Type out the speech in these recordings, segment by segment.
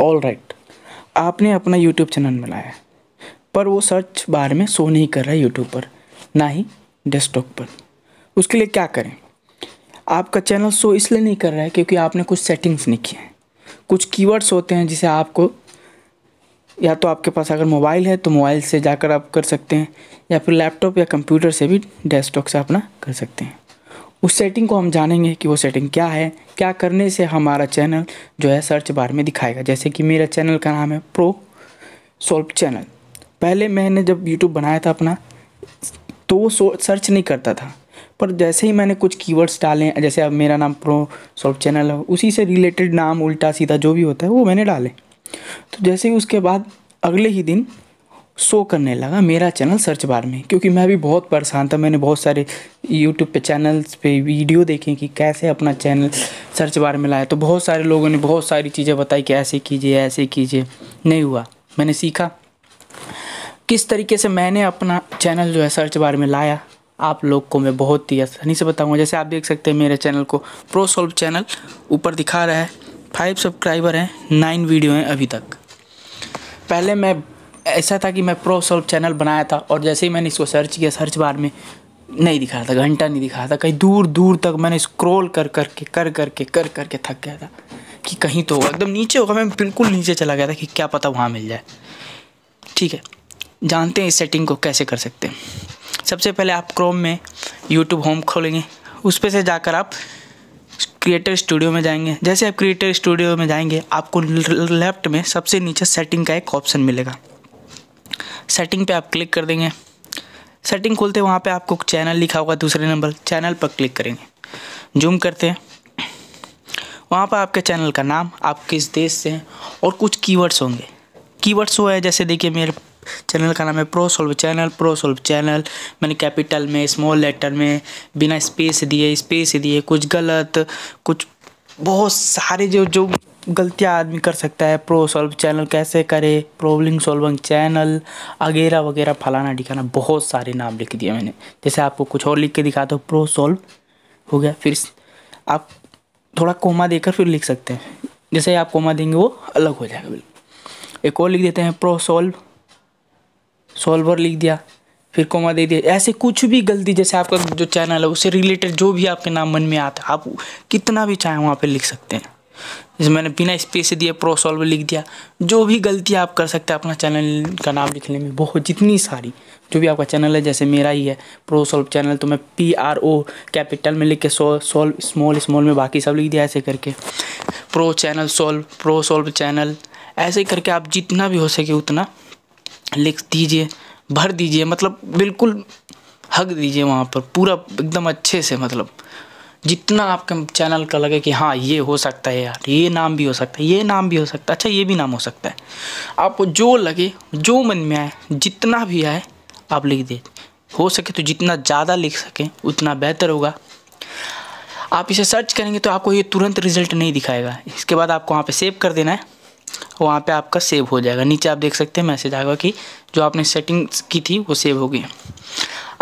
all right आपने अपना YouTube channel बनाया है पर वो सर्च बार में शो नहीं कर रहा है यूट्यूब पर ना ही डेस्कटॉप पर उसके लिए क्या करें आपका चैनल शो इसलिए नहीं कर रहा है क्योंकि आपने कुछ सेटिंग्स नहीं किए हैं कुछ कीवर्ड्स होते हैं जिसे आपको या तो आपके पास अगर मोबाइल है तो मोबाइल से जाकर आप कर सकते हैं या फिर लैपटॉप या कंप्यूटर से भी डेस्कटॉप से अपना कर सकते हैं उस सेटिंग को हम जानेंगे कि वो सेटिंग क्या है क्या करने से हमारा चैनल जो है सर्च बार में दिखाएगा जैसे कि मेरा चैनल का नाम है प्रो सोल्व चैनल पहले मैंने जब यूट्यूब बनाया था अपना तो वो सर्च नहीं करता था पर जैसे ही मैंने कुछ कीवर्ड्स डाले जैसे अब मेरा नाम प्रो सॉल्व चैनल है उसी से रिलेटेड नाम उल्टा सीधा जो भी होता है वो मैंने डाले तो जैसे ही उसके बाद अगले ही दिन शो करने लगा मेरा चैनल सर्च बार में क्योंकि मैं भी बहुत परेशान था मैंने बहुत सारे यूट्यूब पे चैनल्स पे वीडियो देखे कि कैसे अपना चैनल सर्च बार में लाया तो बहुत सारे लोगों ने बहुत सारी चीज़ें बताई कि ऐसे कीजिए ऐसे कीजिए नहीं हुआ मैंने सीखा किस तरीके से मैंने अपना चैनल जो है सर्च बार में लाया आप लोग को मैं बहुत ही आसानी से बताऊंगा जैसे आप देख सकते हैं मेरे चैनल को प्रो सॉल्व चैनल ऊपर दिखा रहा है फाइव सब्सक्राइबर हैं नाइन वीडियो हैं अभी तक पहले मैं ऐसा था कि मैं प्रो सॉल्व चैनल बनाया था और जैसे ही मैंने इसको सर्च किया सर्च बार में नहीं दिखा रहा था घंटा नहीं दिखा रहा था कहीं दूर दूर तक मैंने स्क्रॉल कर कर के कर कर के कर कर के थक गया था कि कहीं तो होगा एकदम नीचे होगा मैं बिल्कुल नीचे चला गया था कि क्या पता वहाँ मिल जाए ठीक है जानते हैं इस सेटिंग को कैसे कर सकते हैं सबसे पहले आप क्रोम में यूट्यूब होम खोलेंगे उस पर से जाकर आप क्रिएटर स्टूडियो में जाएंगे जैसे आप क्रिएटर स्टूडियो में जाएंगे आपको लेफ्ट में सबसे नीचे सेटिंग का एक ऑप्शन मिलेगा सेटिंग पे आप क्लिक कर देंगे सेटिंग खोलते वहाँ पे आपको चैनल लिखा होगा दूसरे नंबर चैनल पर क्लिक करेंगे जूम करते हैं वहाँ पर आपके चैनल का नाम आप किस देश से हैं और कुछ कीवर्ड्स होंगे कीवर्ड्स वो है जैसे देखिए मेरे चैनल का नाम है pro solve channel pro solve channel मैंने कैपिटल में स्मॉल लेटर में बिना स्पेस दिए स्पेस दिए कुछ गलत कुछ बहुत सारे जो जो गलतियाँ आदमी कर सकता है प्रो सॉल्व चैनल कैसे करे प्रॉब्लम सॉल्विंग चैनल अगेरा वगैरह फलाना ढिकाना बहुत सारे नाम लिख दिए मैंने जैसे आपको कुछ और लिख के दिखा दो प्रो सॉल्व हो गया फिर आप थोड़ा कोमा देकर फिर लिख सकते हैं जैसे आप कोमा देंगे वो अलग हो जाएगा बिल्कुल एक और लिख देते हैं प्रो सॉल्व सॉल्वर लिख दिया फिर कोमा दे दिया ऐसे कुछ भी गलती जैसे आपका जो चैनल है उससे रिलेटेड जो भी आपके नाम मन में आता है आप कितना भी चाहें वहाँ पर लिख सकते हैं जैसे मैंने बिना स्पेस दिया प्रो सॉल्व लिख दिया जो भी गलती आप कर सकते हैं अपना चैनल का नाम लिखने में बहुत जितनी सारी जो भी आपका चैनल है जैसे मेरा ही है प्रो सॉल्व चैनल तो मैं पी आर ओ कैपिटल में लिख के सो सॉल्व स्मॉल स्मॉल में बाकी सब लिख दिया ऐसे करके pro channel solve pro solve channel ऐसे करके आप जितना भी हो सके उतना लिख दीजिए भर दीजिए मतलब बिल्कुल हक दीजिए वहाँ पर पूरा एकदम अच्छे से मतलब जितना आपके चैनल का लगे कि हाँ ये हो सकता है यार ये नाम भी हो सकता है ये नाम भी हो सकता है अच्छा ये भी नाम हो सकता है आपको जो लगे जो मन में आए जितना भी आए आप लिख दे हो सके तो जितना ज़्यादा लिख सकें उतना बेहतर होगा आप इसे सर्च करेंगे तो आपको ये तुरंत रिजल्ट नहीं दिखाएगा इसके बाद आपको वहाँ पर सेव कर देना है वहाँ पर आपका सेव हो जाएगा नीचे आप देख सकते हैं मैसेज आएगा कि जो आपने सेटिंग्स की थी वो सेव हो गई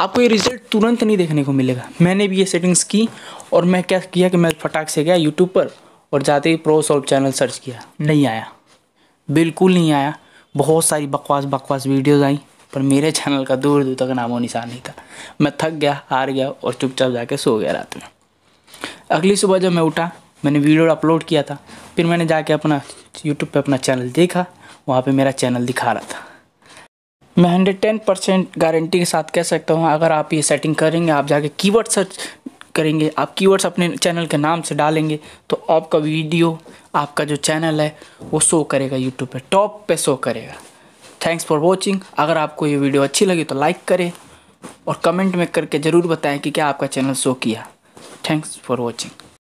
आपको ये रिजल्ट तुरंत नहीं देखने को मिलेगा मैंने भी ये सेटिंग्स की और मैं क्या किया कि मैं फटाक से गया यूट्यूब पर और जाते ही प्रो सॉल्व चैनल सर्च किया नहीं आया बिल्कुल नहीं आया बहुत सारी बकवास बकवास वीडियोज़ आई पर मेरे चैनल का दूर दूर तक नामो निशान नहीं था मैं थक गया हार गया और चुपचाप जाके सो गया रात में अगली सुबह जब मैं उठा मैंने वीडियो अपलोड किया था फिर मैंने जाके अपना यूट्यूब पे अपना चैनल देखा वहाँ पे मेरा चैनल दिखा रहा था मैं हंड्रेड टेन परसेंट गारंटी के साथ कह सकता हूँ अगर आप ये सेटिंग करेंगे आप जाके कीवर्ड सर्च करेंगे आप कीवर्ड्स अपने चैनल के नाम से डालेंगे तो आपका वीडियो आपका जो चैनल है वो शो करेगा यूट्यूब पे टॉप पे शो करेगा थैंक्स फॉर वॉचिंग अगर आपको ये वीडियो अच्छी लगी तो लाइक करें और कमेंट में करके ज़रूर बताएं कि क्या आपका चैनल शो किया थैंक्स फॉर वॉचिंग